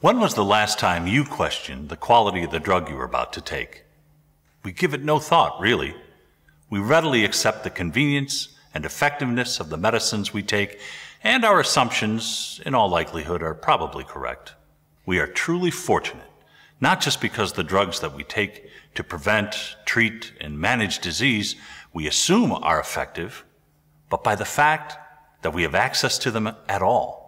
When was the last time you questioned the quality of the drug you were about to take? We give it no thought, really. We readily accept the convenience and effectiveness of the medicines we take, and our assumptions, in all likelihood, are probably correct. We are truly fortunate, not just because the drugs that we take to prevent, treat, and manage disease we assume are effective, but by the fact that we have access to them at all.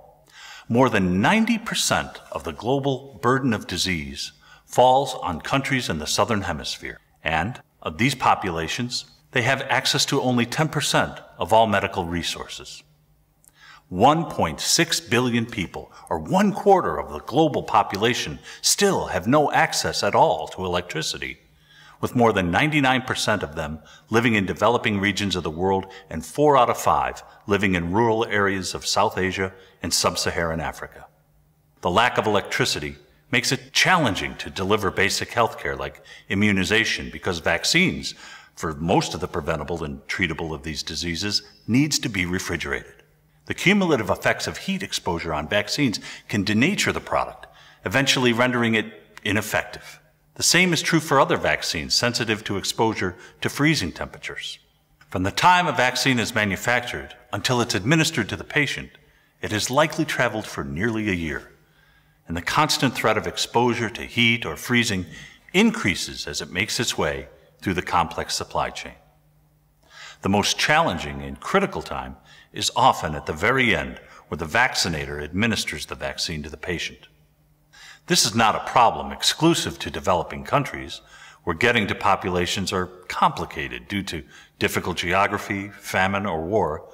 More than 90% of the global burden of disease falls on countries in the southern hemisphere. And of these populations, they have access to only 10% of all medical resources. 1.6 billion people, or one quarter of the global population, still have no access at all to electricity with more than 99% of them living in developing regions of the world and four out of five living in rural areas of South Asia and sub-Saharan Africa. The lack of electricity makes it challenging to deliver basic health care like immunization because vaccines for most of the preventable and treatable of these diseases needs to be refrigerated. The cumulative effects of heat exposure on vaccines can denature the product, eventually rendering it ineffective. The same is true for other vaccines sensitive to exposure to freezing temperatures. From the time a vaccine is manufactured until it's administered to the patient, it has likely traveled for nearly a year. And the constant threat of exposure to heat or freezing increases as it makes its way through the complex supply chain. The most challenging and critical time is often at the very end where the vaccinator administers the vaccine to the patient. This is not a problem exclusive to developing countries, where getting to populations are complicated due to difficult geography, famine, or war,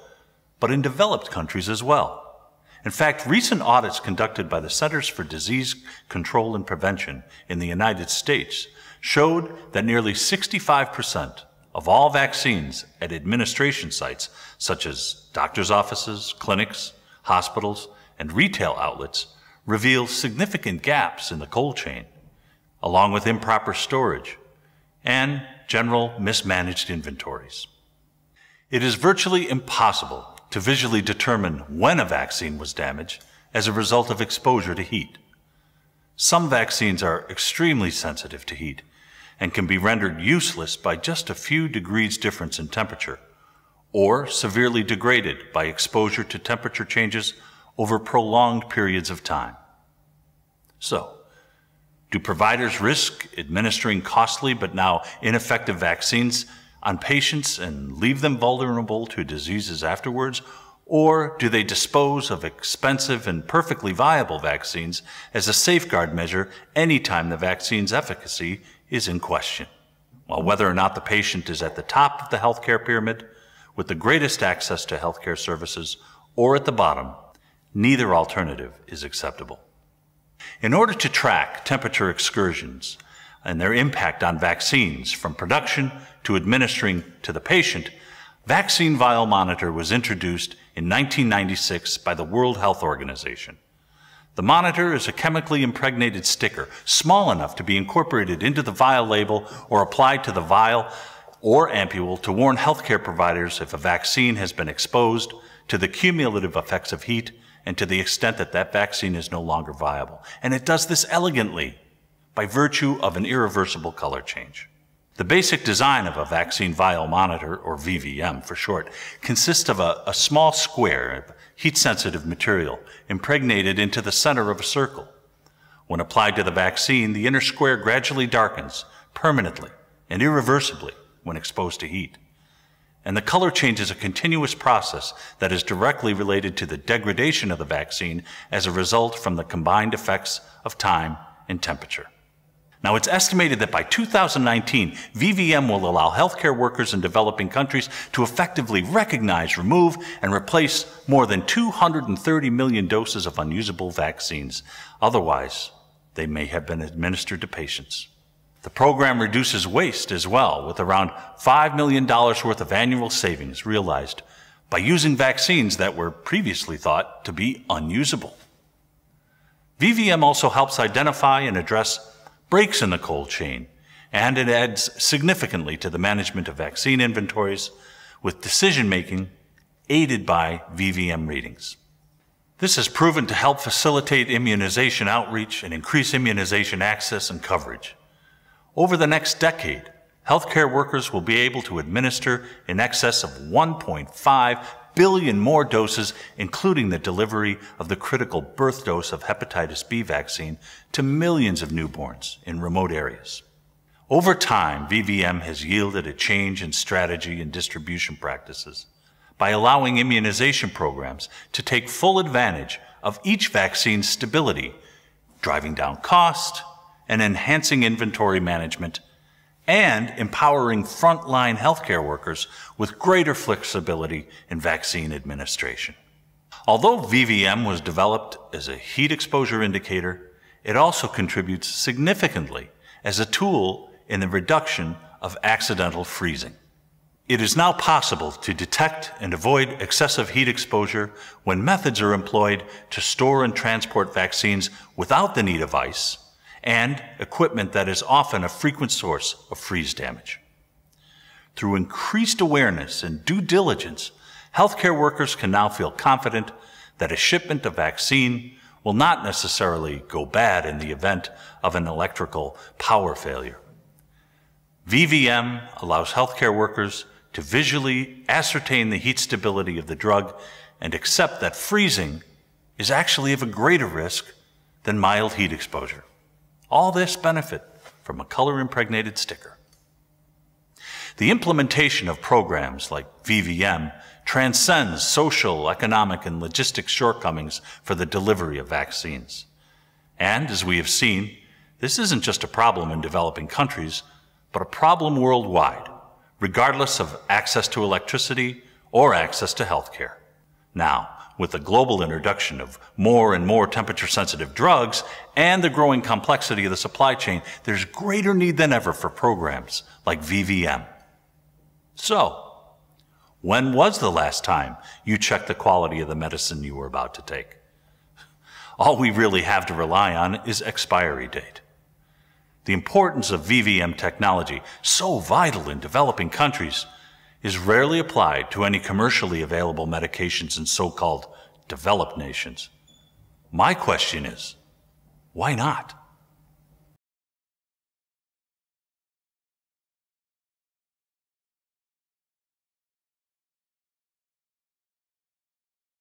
but in developed countries as well. In fact, recent audits conducted by the Centers for Disease Control and Prevention in the United States showed that nearly 65% of all vaccines at administration sites, such as doctor's offices, clinics, hospitals, and retail outlets, reveals significant gaps in the cold chain, along with improper storage and general mismanaged inventories. It is virtually impossible to visually determine when a vaccine was damaged as a result of exposure to heat. Some vaccines are extremely sensitive to heat and can be rendered useless by just a few degrees difference in temperature, or severely degraded by exposure to temperature changes over prolonged periods of time. So, do providers risk administering costly but now ineffective vaccines on patients and leave them vulnerable to diseases afterwards? Or do they dispose of expensive and perfectly viable vaccines as a safeguard measure anytime the vaccine's efficacy is in question? While whether or not the patient is at the top of the healthcare pyramid with the greatest access to healthcare services or at the bottom, neither alternative is acceptable. In order to track temperature excursions and their impact on vaccines from production to administering to the patient, Vaccine Vial Monitor was introduced in 1996 by the World Health Organization. The monitor is a chemically impregnated sticker, small enough to be incorporated into the vial label or applied to the vial or ampule to warn healthcare providers if a vaccine has been exposed to the cumulative effects of heat and to the extent that that vaccine is no longer viable. And it does this elegantly by virtue of an irreversible color change. The basic design of a vaccine vial monitor, or VVM for short, consists of a, a small square of heat sensitive material impregnated into the center of a circle. When applied to the vaccine, the inner square gradually darkens permanently and irreversibly when exposed to heat. And the color change is a continuous process that is directly related to the degradation of the vaccine as a result from the combined effects of time and temperature. Now, it's estimated that by 2019, VVM will allow healthcare workers in developing countries to effectively recognize, remove, and replace more than 230 million doses of unusable vaccines. Otherwise, they may have been administered to patients. The program reduces waste as well, with around $5 million worth of annual savings realized by using vaccines that were previously thought to be unusable. VVM also helps identify and address breaks in the cold chain, and it adds significantly to the management of vaccine inventories with decision making aided by VVM readings. This has proven to help facilitate immunization outreach and increase immunization access and coverage. Over the next decade, healthcare workers will be able to administer in excess of 1.5 billion more doses, including the delivery of the critical birth dose of hepatitis B vaccine to millions of newborns in remote areas. Over time, VVM has yielded a change in strategy and distribution practices by allowing immunization programs to take full advantage of each vaccine's stability, driving down cost, and enhancing inventory management, and empowering frontline healthcare workers with greater flexibility in vaccine administration. Although VVM was developed as a heat exposure indicator, it also contributes significantly as a tool in the reduction of accidental freezing. It is now possible to detect and avoid excessive heat exposure when methods are employed to store and transport vaccines without the need of ice and equipment that is often a frequent source of freeze damage. Through increased awareness and due diligence, healthcare workers can now feel confident that a shipment of vaccine will not necessarily go bad in the event of an electrical power failure. VVM allows healthcare workers to visually ascertain the heat stability of the drug and accept that freezing is actually of a greater risk than mild heat exposure. All this benefit from a color impregnated sticker. The implementation of programs like VVM transcends social, economic, and logistics shortcomings for the delivery of vaccines. And as we have seen, this isn't just a problem in developing countries, but a problem worldwide, regardless of access to electricity or access to healthcare. Now, with the global introduction of more and more temperature sensitive drugs and the growing complexity of the supply chain, there's greater need than ever for programs like VVM. So, when was the last time you checked the quality of the medicine you were about to take? All we really have to rely on is expiry date. The importance of VVM technology, so vital in developing countries, is rarely applied to any commercially available medications in so called developed nations. My question is why not?